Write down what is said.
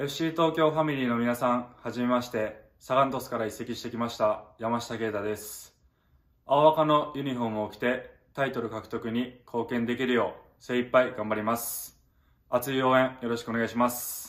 FC 東京ファミリーの皆さん、はじめまして、サガン鳥栖から移籍してきました山下啓太です。青赤のユニフォームを着てタイトル獲得に貢献できるよう精一杯頑張ります。熱い応援よろしくお願いします。